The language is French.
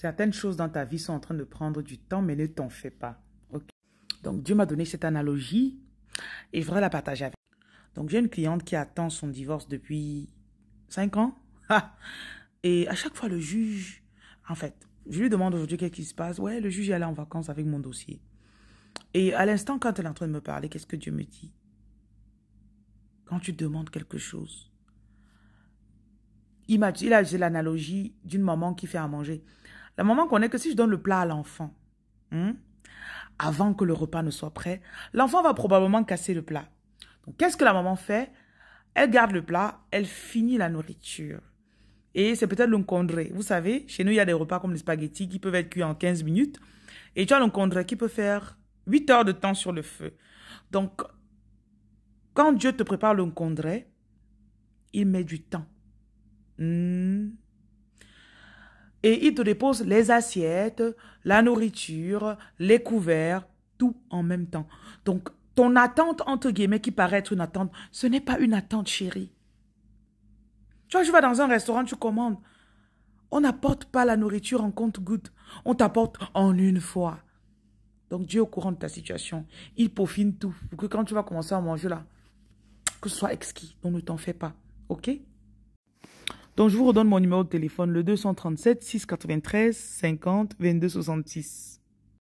Certaines choses dans ta vie sont en train de prendre du temps, mais ne t'en fais pas. Donc, Dieu m'a donné cette analogie et je voudrais la partager avec Donc, j'ai une cliente qui attend son divorce depuis 5 ans. et à chaque fois, le juge, en fait, je lui demande aujourd'hui qu'est-ce qui se passe. Ouais, le juge est allé en vacances avec mon dossier. Et à l'instant, quand elle est en train de me parler, qu'est-ce que Dieu me dit Quand tu demandes quelque chose, il a l'analogie d'une maman qui fait à manger. La maman connaît que si je donne le plat à l'enfant, hein, avant que le repas ne soit prêt, l'enfant va probablement casser le plat. Donc, qu'est-ce que la maman fait Elle garde le plat, elle finit la nourriture. Et c'est peut-être l'encondré. Vous savez, chez nous, il y a des repas comme les spaghettis qui peuvent être cuits en 15 minutes. Et tu as l'encondré qui peut faire 8 heures de temps sur le feu. Donc, quand Dieu te prépare l'encondré, il met du temps. Hmm. Et il te dépose les assiettes, la nourriture, les couverts, tout en même temps. Donc, ton attente, entre guillemets, qui paraît être une attente, ce n'est pas une attente, chérie. Tu vois, je vas dans un restaurant, tu commandes. On n'apporte pas la nourriture en compte-goutte. On t'apporte en une fois. Donc Dieu est au courant de ta situation. Il peaufine tout pour que quand tu vas commencer à manger là, que ce soit exquis. On ne t'en fait pas. OK donc, je vous redonne mon numéro de téléphone, le 237 693 50 22